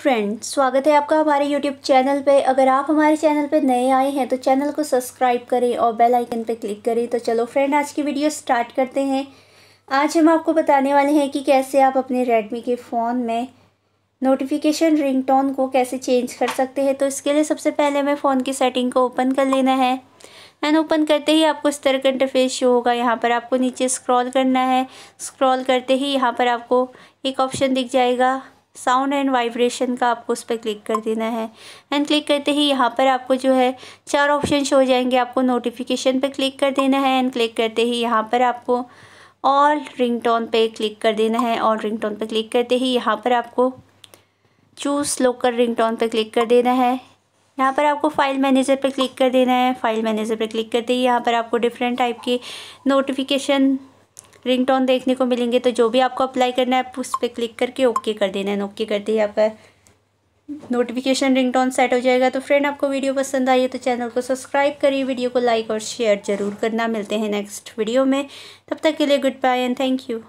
friend स्वागत है आपका हमारे यूट्यूब चैनल पे अगर आप हमारे चैनल पे नए आए हैं तो चैनल को सब्सक्राइब करें और बेल आइकन पे क्लिक करें तो चलो फ्रेंड आज की वीडियो स्टार्ट करते हैं आज हम आपको बताने वाले हैं कि कैसे आप अपने Redmi के फ़ोन में नोटिफिकेशन रिंगटोन को कैसे चेंज कर सकते हैं तो इसके लिए सबसे पहले हमें फ़ोन की सेटिंग को ओपन कर लेना है एंड ओपन करते ही आपको इस तरह का इंटरफेस शो होगा यहाँ पर आपको नीचे स्क्रॉल करना है स्क्रॉल करते ही यहाँ पर आपको एक ऑप्शन दिख जाएगा साउंड एंड वाइब्रेशन का आपको उस पर क्लिक कर देना है एंड क्लिक करते ही यहाँ पर आपको जो है चार ऑप्शन शो हो जाएंगे आपको नोटिफिकेशन पे क्लिक कर देना है एंड क्लिक करते ही यहाँ पर आपको ऑल रिंग टोन पर क्लिक कर देना है ऑल टोन पर क्लिक करते ही यहाँ पर आपको चूज़ लोकल रिंग टोन पर क्लिक कर देना है यहाँ पर आपको फाइल मैनेजर पर क्लिक कर देना है फाइल मैनेजर पर क्लिक करते ही यहाँ पर आपको डिफरेंट टाइप के नोटिफिकेशन रिंगटोन देखने को मिलेंगे तो जो भी आपको अप्लाई करना है आप उस पर क्लिक करके ओके कर देना है ओके कर दिए आपका नोटिफिकेशन रिंगटोन सेट हो जाएगा तो फ्रेंड आपको वीडियो पसंद आई है तो चैनल को सब्सक्राइब करिए वीडियो को लाइक और शेयर ज़रूर करना मिलते हैं नेक्स्ट वीडियो में तब तक के लिए goodbye and thank you